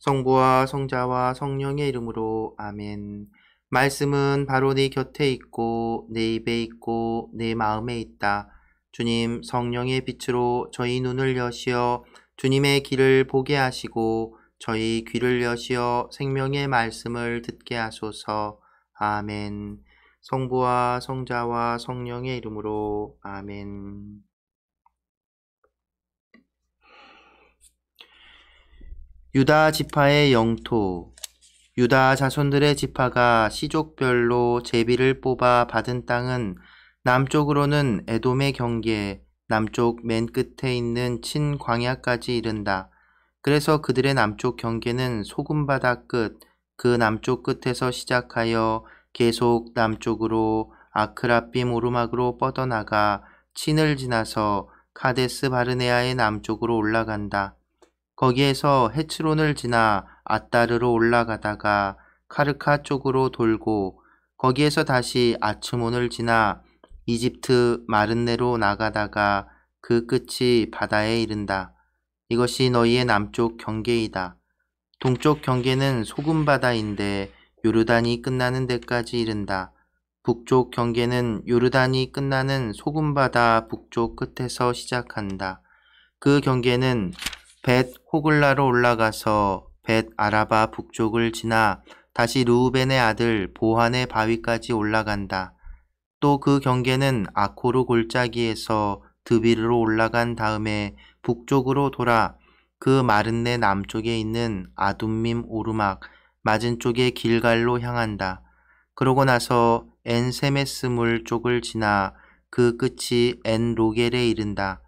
성부와 성자와 성령의 이름으로 아멘. 말씀은 바로 네 곁에 있고 내 입에 있고 내 마음에 있다. 주님 성령의 빛으로 저희 눈을 여시어 주님의 길을 보게 하시고 저희 귀를 여시어 생명의 말씀을 듣게 하소서. 아멘. 성부와 성자와 성령의 이름으로 아멘. 유다 지파의 영토 유다 자손들의 지파가 시족별로 제비를 뽑아 받은 땅은 남쪽으로는 에돔의 경계, 남쪽 맨 끝에 있는 친 광야까지 이른다. 그래서 그들의 남쪽 경계는 소금바다 끝, 그 남쪽 끝에서 시작하여 계속 남쪽으로 아크라빔 오르막으로 뻗어나가 친을 지나서 카데스 바르네아의 남쪽으로 올라간다. 거기에서 헤츠론을 지나 아따르로 올라가다가 카르카 쪽으로 돌고 거기에서 다시 아츠몬을 지나 이집트 마른네로 나가다가 그 끝이 바다에 이른다. 이것이 너희의 남쪽 경계이다. 동쪽 경계는 소금바다인데 요르단이 끝나는 데까지 이른다. 북쪽 경계는 요르단이 끝나는 소금바다 북쪽 끝에서 시작한다. 그 경계는 벳 호글라로 올라가서 벳 아라바 북쪽을 지나 다시 루우벤의 아들 보한의 바위까지 올라간다. 또 그 경계는 아코르 골짜기에서 드비르로 올라간 다음에 북쪽으로 돌아 그 마른내 남쪽에 있는 아둠밈 오르막 맞은 쪽의 길갈로 향한다. 그러고 나서 엔세메스 물 쪽을 지나 그 끝이 엔로겔에 이른다.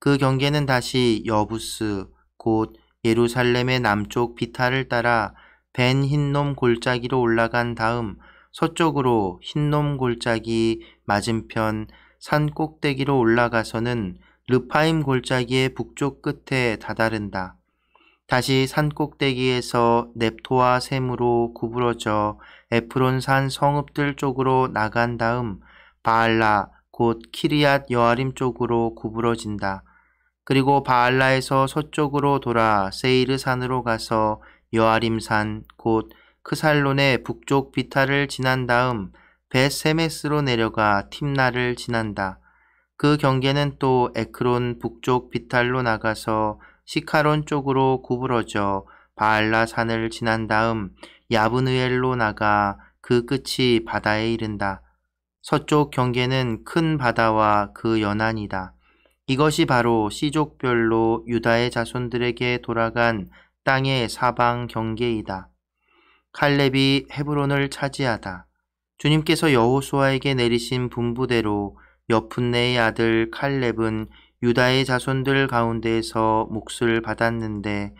그 경계는 다시 여부스 곧 예루살렘의 남쪽 비탈을 따라 벤 흰놈 골짜기로 올라간 다음 서쪽으로 흰놈 골짜기 맞은편 산 꼭대기로 올라가서는 르파임 골짜기의 북쪽 끝에 다다른다. 다시 산 꼭대기에서 넵토와 샘으로 구부러져 에프론 산 성읍들 쪽으로 나간 다음 바알라 곧 키리앗 여아림 쪽으로 구부러진다. 그리고 바알라에서 서쪽으로 돌아 세이르 산으로 가서 여아림 산곧 크살론의 북쪽 비탈을 지난 다음 벳세메스로 내려가 팀나를 지난다. 그 경계는 또 에크론 북쪽 비탈로 나가서 시카론 쪽으로 구부러져 바알라 산을 지난 다음 야브누엘로 나가 그 끝이 바다에 이른다. 서쪽 경계는 큰 바다와 그 연안이다. 이것이 바로 시족별로 유다의 자손들에게 돌아간 땅의 사방 경계이다. 칼렙이 헤브론을 차지하다. 주님께서 여호수아에게 내리신 분부대로 여푼네의 아들 칼렙은 유다의 자손들 가운데에서 몫을 받았는데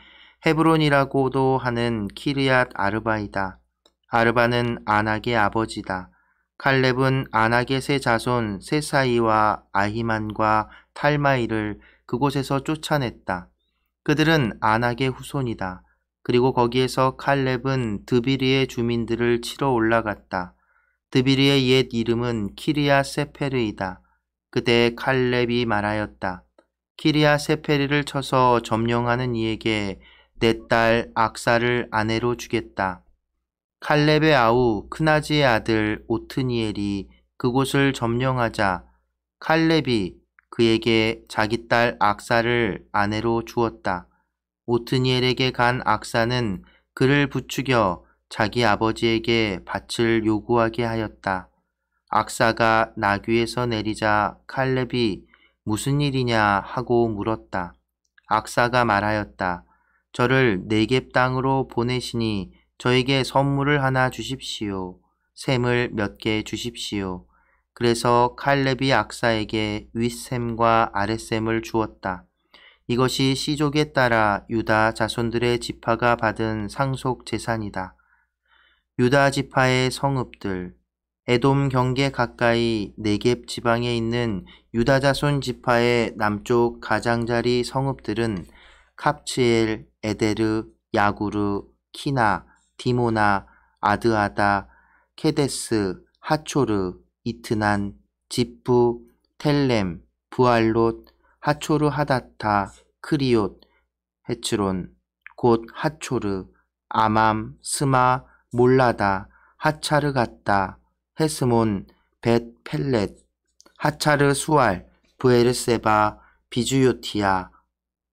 헤브론이라고도 하는 키리앗 아르바이다. 아르바는 아낙의 아버지다. 칼렙은 아나겟의 자손 세사이와 아히만과 탈마이를 그곳에서 쫓아냈다. 그들은 아낙의 후손이다. 그리고 거기에서 칼렙은 드비리의 주민들을 치러 올라갔다. 드비리의 옛 이름은 키리아 세페르이다. 그때 칼렙이 말하였다. 키리아 세페리를 쳐서 점령하는 이에게 내 딸 악사를 아내로 주겠다. 칼렙의 아우 크나지의 아들 오트니엘이 그곳을 점령하자 칼렙이 그에게 자기 딸 악사를 아내로 주었다. 오트니엘에게 간 악사는 그를 부추겨 자기 아버지에게 밭을 요구하게 하였다. 악사가 나귀에서 내리자 칼렙이 무슨 일이냐 하고 물었다. 악사가 말하였다. 저를 네갭 땅으로 보내시니 저에게 선물을 하나 주십시오. 샘을 몇 개 주십시오. 그래서 칼렙이 악사에게 윗샘과 아랫샘을 주었다. 이것이 시족에 따라 유다 자손들의 지파가 받은 상속 재산이다. 유다 지파의 성읍들 에돔 경계 가까이 네겝 지방에 있는 유다 자손 지파의 남쪽 가장자리 성읍들은 캅치엘, 에데르, 야구르, 키나, 디모나, 아드아다, 케데스, 하초르, 이트난, 지프, 텔렘, 부알롯, 하초르 하다타, 크리옷, 헤츠론, 곧 하초르, 아맘, 스마, 몰라다, 하차르 갔다, 헤스몬, 벳, 펠렛, 하차르 수알, 부에르세바 비주요티아,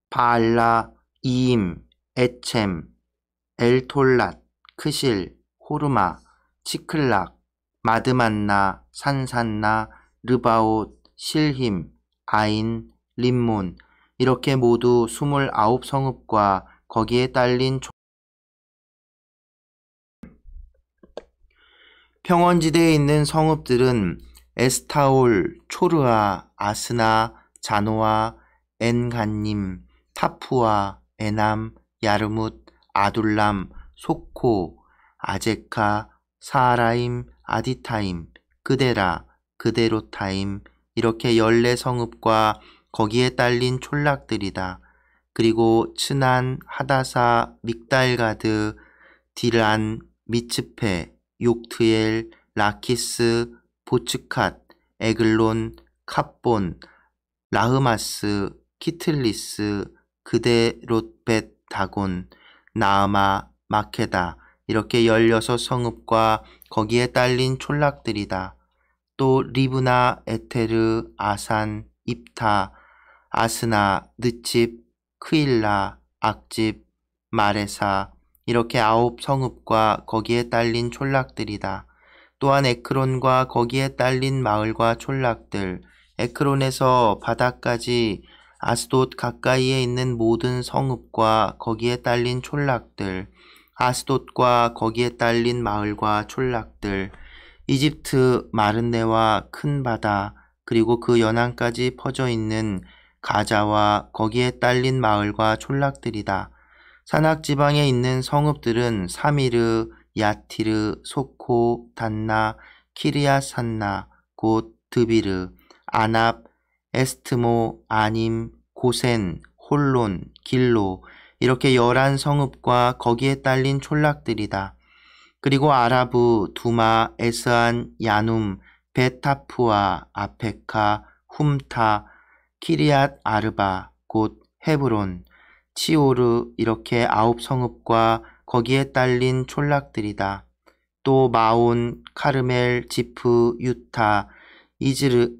바알라, 이임, 에쳔, 엘톨랏, 크실, 호르마, 치클락, 마드만나, 산산나, 르바옷, 실힘, 아인, 림몬 이렇게 모두 29 성읍과 거기에 딸린 조... 평원지대에 있는 성읍들은 에스타올, 초르아, 아스나, 자노아, 엔간님, 타푸아, 에남, 야르뭇, 아둘람, 소코, 아제카, 사하라임, 아디타임, 그데라, 그데로타임 이렇게 열네 성읍과 거기에 딸린 촌락들이다. 그리고 츠난, 하다사, 믹달가드, 디란, 미츠페, 욕트엘, 라키스, 보츠캇, 에글론, 카본 라흐마스, 키틀리스, 그데롯벳 다곤, 나아마, 마케다 이렇게 16성읍과 거기에 딸린 촌락들이다. 또 리브나, 에테르, 아산, 입타, 아스나, 느칩 크일라, 악집, 마레사 이렇게 아홉 성읍과 거기에 딸린 촌락들이다. 또한 에크론과 거기에 딸린 마을과 촌락들, 에크론에서 바다까지 아스돗 가까이에 있는 모든 성읍과 거기에 딸린 촌락들, 아스돗과 거기에 딸린 마을과 촌락들, 이집트 마른내와 큰 바다, 그리고 그 연안까지 퍼져 있는 가자와 거기에 딸린 마을과 촌락들이다. 산악 지방에 있는 성읍들은 사미르, 야티르, 소코, 단나, 키리아산나, 곧 드비르, 아납, 에스트모, 아님, 고센, 홀론, 길로, 이렇게 열한 성읍과 거기에 딸린 촌락들이다. 그리고 아라부, 두마, 에스안, 야눔, 베타푸아, 아페카, 훔타, 키리앗 아르바, 곧 헤브론, 치오르 이렇게 아홉 성읍과 거기에 딸린 촌락들이다. 또 마온, 카르멜, 지프, 유타, 이즈르,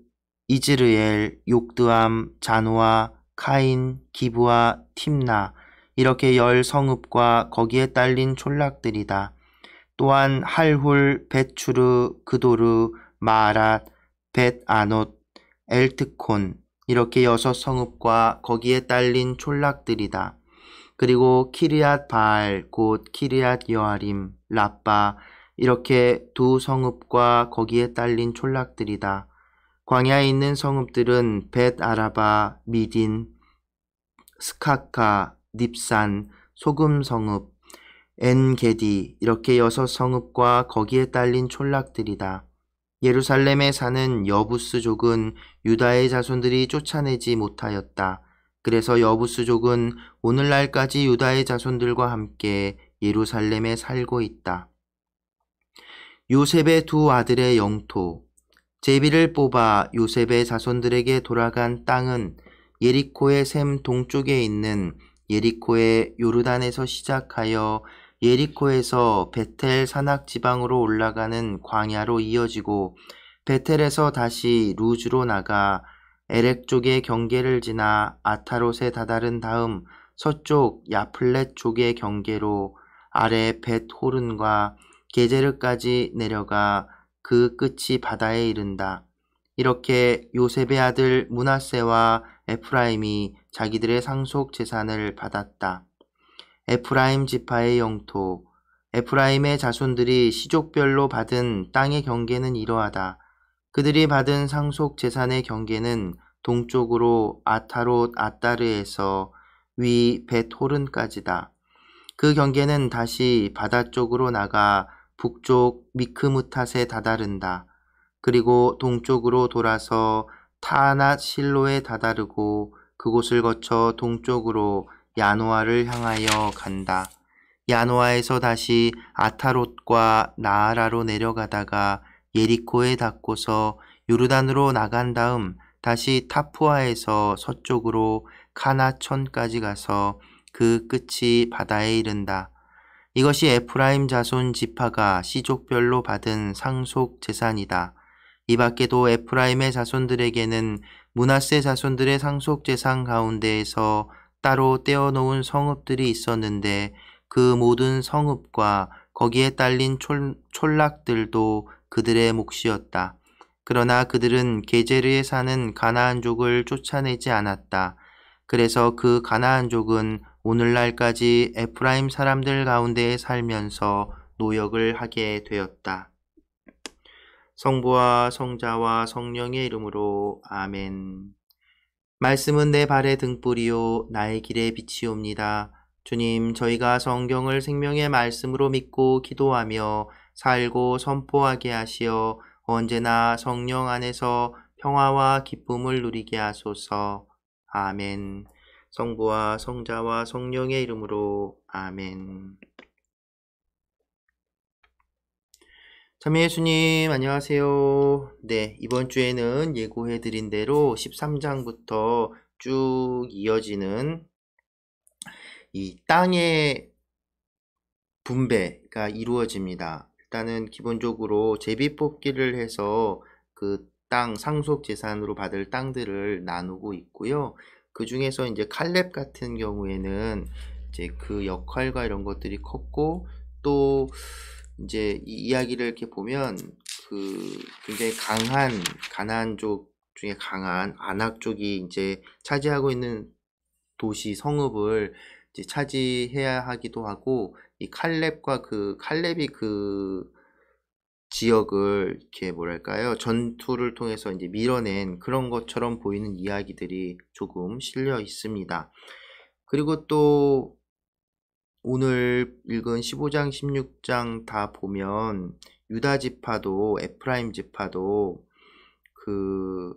이즈르엘, 욕드암, 자노아, 카인, 기부아, t 나 이렇게 열 성읍과 거기에 딸린 촌락들이다. 또한 할훌, 베추르, 그도르, 마랏, 벳아노 엘트콘 이렇게 여섯 성읍과 거기에 딸린 촌락들이다. 그리고 키리앗 바알 곧 키리앗 여아림, 라빠 이렇게 두 성읍과 거기에 딸린 촌락들이다. 광야에 있는 성읍들은 벳 아라바, 미딘, 스카카, 닙산, 소금 성읍, 엔게디 이렇게 여섯 성읍과 거기에 딸린 촌락들이다. 예루살렘에 사는 여부스족은 유다의 자손들이 쫓아내지 못하였다. 그래서 여부스족은 오늘날까지 유다의 자손들과 함께 예루살렘에 살고 있다. 요셉의 두 아들의 영토 제비를 뽑아 요셉의 자손들에게 돌아간 땅은 예리코의 샘 동쪽에 있는 예리코의 요르단에서 시작하여 예리코에서 베텔 산악 지방으로 올라가는 광야로 이어지고 베텔에서 다시 루즈로 나가 에렉 쪽의 경계를 지나 아타롯에 다다른 다음 서쪽 야플렛 쪽의 경계로 아래 벳호른과 게제르까지 내려가 그 끝이 바다에 이른다. 이렇게 요셉의 아들 문하세와 에프라임이 자기들의 상속 재산을 받았다. 에프라임 지파의 영토 에프라임의 자손들이 시족별로 받은 땅의 경계는 이러하다. 그들이 받은 상속 재산의 경계는 동쪽으로 아타롯 아따르에서 위 베토른까지다. 그 경계는 다시 바다 쪽으로 나가 북쪽 미크무탓에 다다른다. 그리고 동쪽으로 돌아서 타나 실로에 다다르고 그곳을 거쳐 동쪽으로 야노아를 향하여 간다. 야노아에서 다시 아타롯과 나아라로 내려가다가 예리코에 닿고서 요르단으로 나간 다음 다시 타푸아에서 서쪽으로 카나천까지 가서 그 끝이 바다에 이른다. 이것이 에프라임 자손 지파가 시족별로 받은 상속 재산이다. 이 밖에도 에프라임의 자손들에게는 문하세 자손들의 상속재산 가운데에서 따로 떼어놓은 성읍들이 있었는데 그 모든 성읍과 거기에 딸린 촌, 락들도 그들의 몫이었다. 그러나 그들은 게제르에 사는 가나안족을 쫓아내지 않았다. 그래서 그 가나안족은 오늘날까지 에프라임 사람들 가운데에 살면서 노역을 하게 되었다. 성부와 성자와 성령의 이름으로 아멘. 말씀은 내 발의 등불이요 나의 길의 빛이옵니다. 주님, 저희가 성경을 생명의 말씀으로 믿고 기도하며 살고 선포하게 하시어 언제나 성령 안에서 평화와 기쁨을 누리게 하소서. 아멘. 성부와 성자와 성령의 이름으로 아멘. 참여 예수님 안녕하세요. 네 이번 주에는 예고해드린 대로 13장부터 쭉 이어지는 이 땅의 분배가 이루어집니다. 일단은 기본적으로 제비 뽑기를 해서 그 땅 상속 재산으로 받을 땅들을 나누고 있고요. 그 중에서 이제 칼렙 같은 경우에는 이제 그 역할과 이런 것들이 컸고 또 이제 이 이야기를 이렇게 보면 그 굉장히 강한 가난족 중에 강한 안악 쪽이 이제 차지하고 있는 도시 성읍을 이제 차지해야 하기도 하고 이 칼렙과 그 칼렙이 그 지역을 이렇게 뭐랄까요 전투를 통해서 이제 밀어낸 그런 것처럼 보이는 이야기들이 조금 실려 있습니다. 그리고 또 오늘 읽은 15장, 16장 다 보면 유다 지파도 에프라임 지파도 그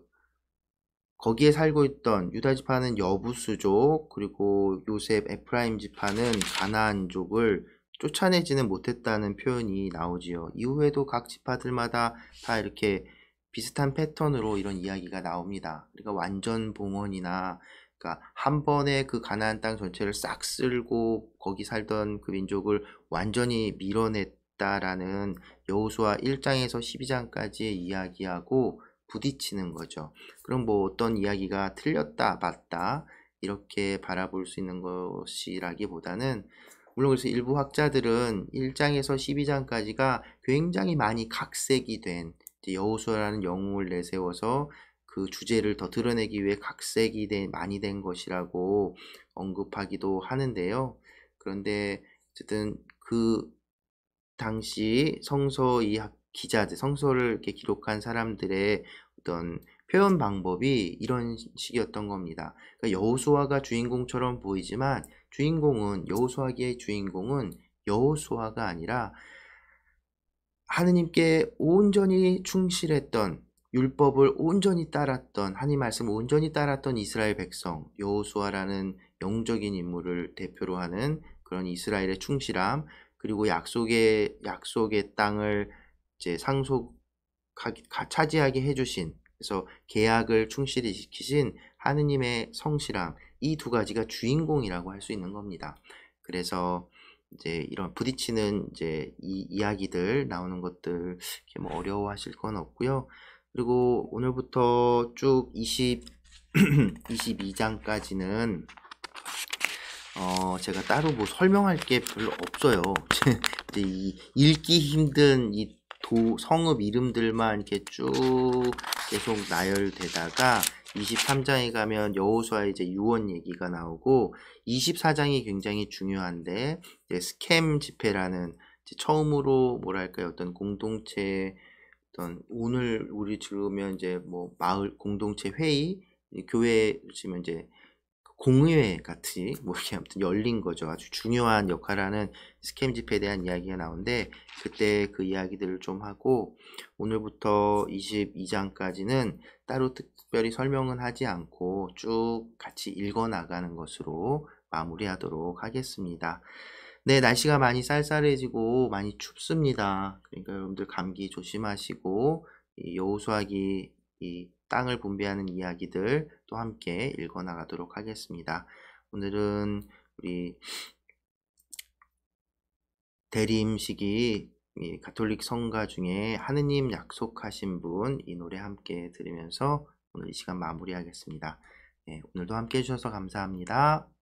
거기에 살고 있던 유다 지파는 여부수족 그리고 요셉 에프라임 지파는 가나안족을 쫓아내지는 못했다는 표현이 나오지요. 이후에도 각 지파들마다 다 이렇게 비슷한 패턴으로 이런 이야기가 나옵니다. 그러니까 완전 봉헌이나 그러니까 한 번에 그 가나안 땅 전체를 싹 쓸고 거기 살던 그 민족을 완전히 밀어냈다라는 여호수아 1장에서 12장까지의 이야기하고 부딪히는 거죠. 그럼 뭐 어떤 이야기가 틀렸다 맞다 이렇게 바라볼 수 있는 것이라기보다는 물론 그래서 일부 학자들은 1장에서 12장까지가 굉장히 많이 각색이 된 여호수아라는 영웅을 내세워서 그 주제를 더 드러내기 위해 각색이 된, 많이 된 것이라고 언급하기도 하는데요. 그런데 어쨌든 그 당시 성서 이 기자들, 성서를 이렇게 기록한 사람들의 어떤 표현 방법이 이런 식이었던 겁니다. 그러니까 여호수아가 주인공처럼 보이지만 주인공은 여호수아기의 주인공은 여호수아가 아니라 하느님께 온전히 충실했던 율법을 온전히 따랐던 하나님 말씀 온전히 따랐던 이스라엘 백성 여호수아라는 영적인 인물을 대표로 하는 그런 이스라엘의 충실함 그리고 약속의 약속의 땅을 이제 상속 차지하게 해주신 그래서 계약을 충실히 지키신 하느님의 성실함 이 두 가지가 주인공이라고 할 수 있는 겁니다. 그래서 이제 이런 부딪히는 이제 이 이야기들 나오는 것들 이렇게 뭐 어려워하실 건 없고요. 그리고 오늘부터 쭉 20, 22장까지는 어, 제가 따로 뭐 설명할 게 별로 없어요. 이제 이 읽기 힘든 이 도, 성읍 이름들만 이렇게 쭉 계속 나열되다가 23장에 가면 여호수아 이제 유언 얘기가 나오고 24장이 굉장히 중요한데 스캠 집회라는 처음으로 뭐랄까요 어떤 공동체 어떤 오늘 우리 들으면 이제 뭐 마을 공동체 회의 교회 지금 이제 그 공의회 같이 뭐 이렇게 아무튼 열린 거죠. 아주 중요한 역할하는 스캠 집회에 대한 이야기가 나오는데 그때 그 이야기들을 좀 하고 오늘부터 22장까지는 따로 특별히 설명은 하지 않고 쭉 같이 읽어 나가는 것으로 마무리하도록 하겠습니다. 네, 날씨가 많이 쌀쌀해지고 많이 춥습니다. 그러니까 여러분들 감기 조심하시고 여우수학이 이 땅을 분배하는 이야기들 또 함께 읽어나가도록 하겠습니다. 오늘은 우리 대림식이 가톨릭 성가 중에 하느님 약속하신 분 이 노래 함께 들으면서 오늘 이 시간 마무리하겠습니다. 네, 오늘도 함께 해주셔서 감사합니다.